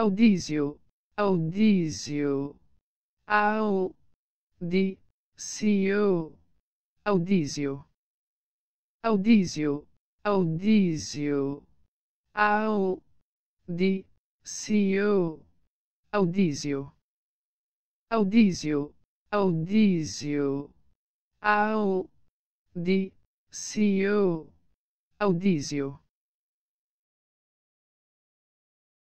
audício, audício, ao, di, cio, audício, audício, audício, ao, di, cio, audício, audício, audício, ao, di, cio, audício.